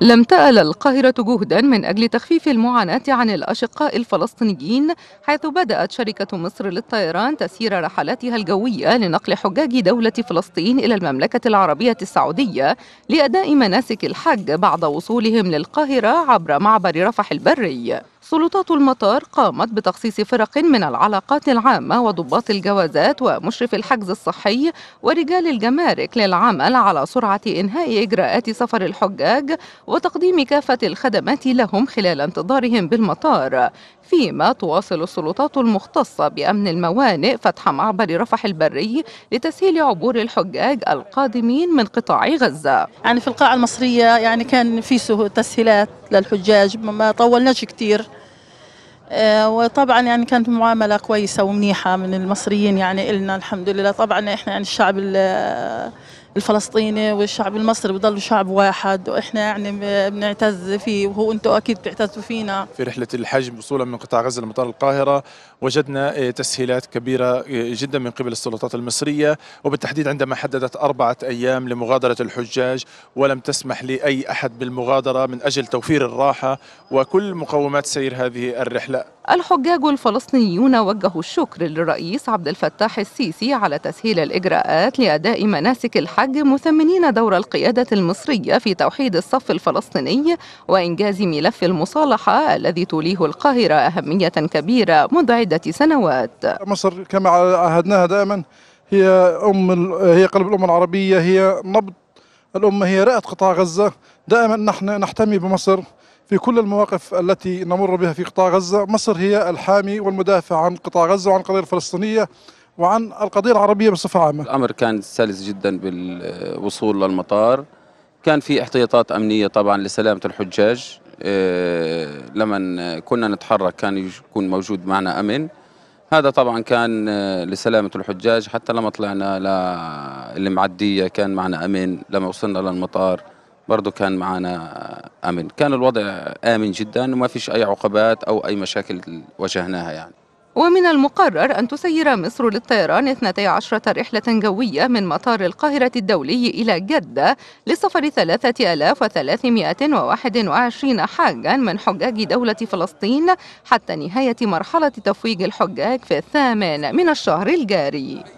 لم تأل القاهرة جهدا من أجل تخفيف المعاناة عن الأشقاء الفلسطينيين حيث بدأت شركة مصر للطيران تسيير رحلاتها الجوية لنقل حجاج دولة فلسطين إلى المملكة العربية السعودية لأداء مناسك الحج بعد وصولهم للقاهرة عبر معبر رفح البري سلطات المطار قامت بتخصيص فرق من العلاقات العامة وضباط الجوازات ومشرف الحجز الصحي ورجال الجمارك للعمل على سرعة إنهاء إجراءات سفر الحجاج وتقديم كافة الخدمات لهم خلال انتظارهم بالمطار فيما تواصل السلطات المختصة بأمن الموانئ فتح معبر رفح البري لتسهيل عبور الحجاج القادمين من قطاع غزة يعني في القاعة المصرية يعني كان في تسهيلات للحجاج ما طولناش كثير آه، وطبعا يعني كانت معامله كويسه ومنيحه من المصريين يعني النا الحمد لله طبعا احنا يعني الشعب الفلسطيني والشعب المصري بضلوا شعب واحد واحنا يعني بنعتز فيه وهو انتم اكيد بتعتزوا فينا في رحله الحج وصولا من قطاع غزه لمطار القاهره وجدنا آه، تسهيلات كبيره آه، جدا من قبل السلطات المصريه وبالتحديد عندما حددت اربعه ايام لمغادره الحجاج ولم تسمح لاي احد بالمغادره من اجل توفير الراحه وكل مقومات سير هذه الرحله الحجاج الفلسطينيون وجهوا الشكر للرئيس عبد الفتاح السيسي على تسهيل الإجراءات لأداء مناسك الحج مثمنين دور القيادة المصرية في توحيد الصف الفلسطيني وإنجاز ملف المصالحة الذي توليه القاهرة أهمية كبيرة منذ عدة سنوات مصر كما عهدناها دائما هي أم هي قلب الأمة العربية هي نبض الأمة هي رئة قطاع غزة دائما نحن نحتمي بمصر في كل المواقف التي نمر بها في قطاع غزة مصر هي الحامي والمدافع عن قطاع غزة وعن القضية الفلسطينية وعن القضية العربية بصفة عامة الأمر كان سلس جدا بالوصول للمطار كان في احتياطات أمنية طبعا لسلامة الحجاج آه، لما كنا نتحرك كان يكون موجود معنا أمن هذا طبعا كان آه، لسلامة الحجاج حتى لما طلعنا للمعدية كان معنا أمن لما وصلنا للمطار برضو كان معنا امن كان الوضع امن جدا وما فيش اي عقبات او اي مشاكل واجهناها يعني ومن المقرر أن تسير مصر للطيران 12 رحلة جوية من مطار القاهرة الدولي إلى جدة لسفر 3321 حاجا من حجاج دولة فلسطين حتى نهاية مرحلة تفويج الحجاج في الثامن من الشهر الجاري